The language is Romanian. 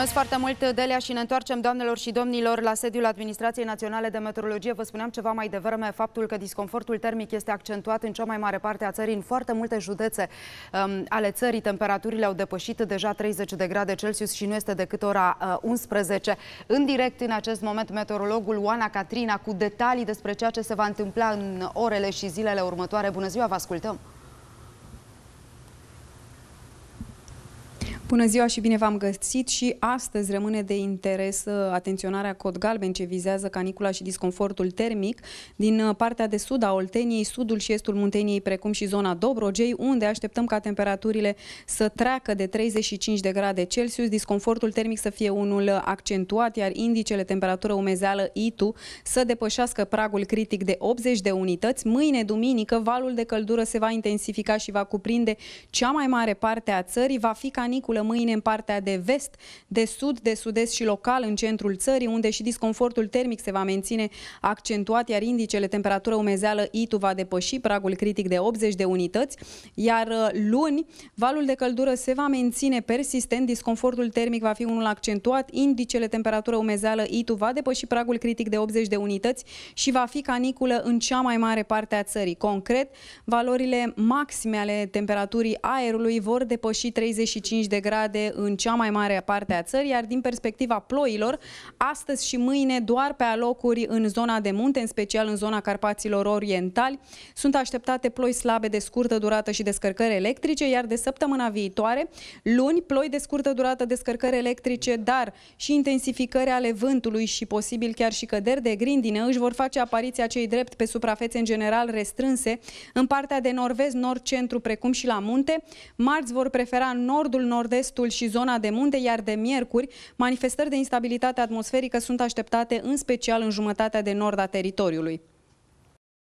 Mulțumesc foarte mult, Delia, și ne întoarcem, doamnelor și domnilor, la sediul Administrației Naționale de Meteorologie. Vă spuneam ceva mai devreme faptul că disconfortul termic este accentuat în cea mai mare parte a țării. În foarte multe județe um, ale țării, temperaturile au depășit deja 30 de grade Celsius și nu este decât ora uh, 11. În direct, în acest moment, meteorologul Oana Catrina cu detalii despre ceea ce se va întâmpla în orele și zilele următoare. Bună ziua, vă ascultăm! Bună ziua și bine v-am găsit și astăzi rămâne de interes uh, atenționarea cod galben ce vizează canicula și disconfortul termic din uh, partea de sud a Olteniei, sudul și estul Munteniei, precum și zona Dobrogei, unde așteptăm ca temperaturile să treacă de 35 de grade Celsius, disconfortul termic să fie unul uh, accentuat, iar indicele temperatură umezeală ITU să depășească pragul critic de 80 de unități. Mâine, duminică, valul de căldură se va intensifica și va cuprinde cea mai mare parte a țării, va fi canicula mâine în partea de vest, de sud, de sud-est și local în centrul țării, unde și disconfortul termic se va menține accentuat, iar indicele temperatură umezeală ITU va depăși pragul critic de 80 de unități, iar uh, luni valul de căldură se va menține persistent, disconfortul termic va fi unul accentuat, indicele temperatură umezeală ITU va depăși pragul critic de 80 de unități și va fi caniculă în cea mai mare parte a țării. Concret, valorile maxime ale temperaturii aerului vor depăși 35 de grade grade în cea mai mare parte a țării, iar din perspectiva ploilor, astăzi și mâine doar pe alocuri în zona de munte, în special în zona Carpaților Orientali, sunt așteptate ploi slabe de scurtă durată și descărcări electrice, iar de săptămâna viitoare, luni, ploi de scurtă durată, descărcări electrice, dar și intensificări ale vântului și posibil chiar și căderi de grindină își vor face apariția cei drept pe suprafețe în general restrânse în partea de nord-vest, nord-centru, precum și la munte. Marți vor prefera nordul, nord nord estul și zona de munte, iar de miercuri manifestări de instabilitate atmosferică sunt așteptate în special în jumătatea de nord a teritoriului.